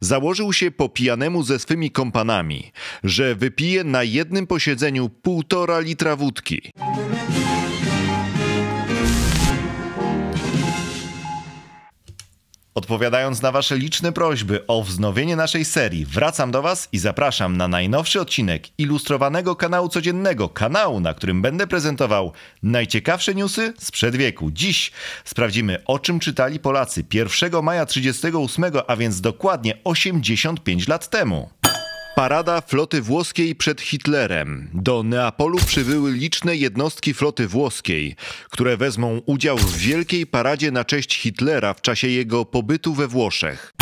Założył się po pijanemu ze swymi kompanami, że wypije na jednym posiedzeniu półtora litra wódki. Odpowiadając na Wasze liczne prośby o wznowienie naszej serii, wracam do Was i zapraszam na najnowszy odcinek ilustrowanego kanału codziennego, kanału, na którym będę prezentował najciekawsze newsy sprzed wieku. Dziś sprawdzimy, o czym czytali Polacy 1 maja 38, a więc dokładnie 85 lat temu. Parada floty włoskiej przed Hitlerem. Do Neapolu przybyły liczne jednostki floty włoskiej, które wezmą udział w wielkiej paradzie na cześć Hitlera w czasie jego pobytu we Włoszech.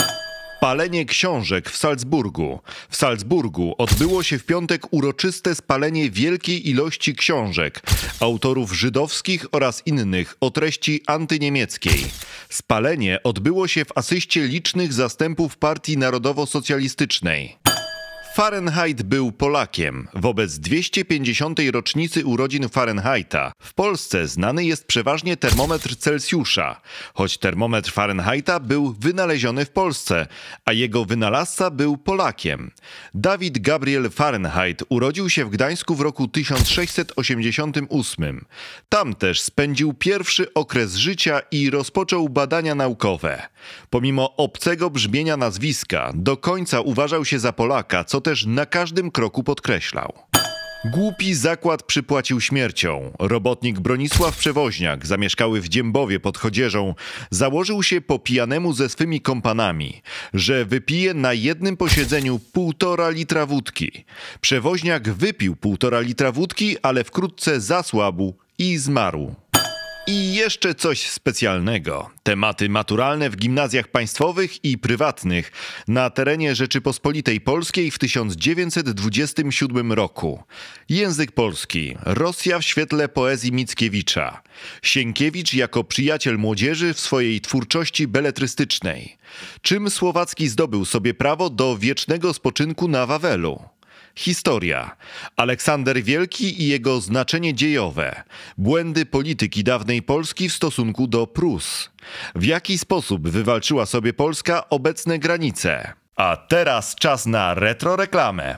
Palenie książek w Salzburgu. W Salzburgu odbyło się w piątek uroczyste spalenie wielkiej ilości książek autorów żydowskich oraz innych o treści antyniemieckiej. Spalenie odbyło się w asyście licznych zastępów Partii Narodowo-Socjalistycznej. Fahrenheit był Polakiem. Wobec 250. rocznicy urodzin Fahrenheita w Polsce znany jest przeważnie termometr Celsjusza, choć termometr Fahrenheita był wynaleziony w Polsce, a jego wynalazca był Polakiem. Dawid Gabriel Fahrenheit urodził się w Gdańsku w roku 1688. Tam też spędził pierwszy okres życia i rozpoczął badania naukowe. Pomimo obcego brzmienia nazwiska, do końca uważał się za Polaka, co też na każdym kroku podkreślał. Głupi zakład przypłacił śmiercią. Robotnik Bronisław Przewoźniak, zamieszkały w Dziębowie pod Chodzieżą, założył się po pijanemu ze swymi kompanami, że wypije na jednym posiedzeniu półtora litra wódki. Przewoźniak wypił półtora litra wódki, ale wkrótce zasłabł i zmarł. I jeszcze coś specjalnego. Tematy maturalne w gimnazjach państwowych i prywatnych na terenie Rzeczypospolitej Polskiej w 1927 roku. Język polski. Rosja w świetle poezji Mickiewicza. Sienkiewicz jako przyjaciel młodzieży w swojej twórczości beletrystycznej. Czym Słowacki zdobył sobie prawo do wiecznego spoczynku na Wawelu? Historia. Aleksander Wielki i jego znaczenie dziejowe. Błędy polityki dawnej Polski w stosunku do Prus. W jaki sposób wywalczyła sobie Polska obecne granice? A teraz czas na retro reklamę.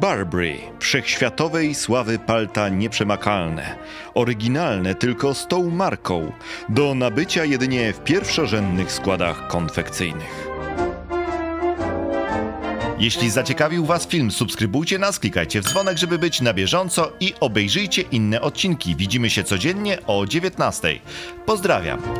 Barbary, wszechświatowej sławy palta nieprzemakalne. Oryginalne tylko z tą marką. Do nabycia jedynie w pierwszorzędnych składach konfekcyjnych. Jeśli zaciekawił Was film, subskrybujcie nas, klikajcie w dzwonek, żeby być na bieżąco i obejrzyjcie inne odcinki. Widzimy się codziennie o 19. Pozdrawiam!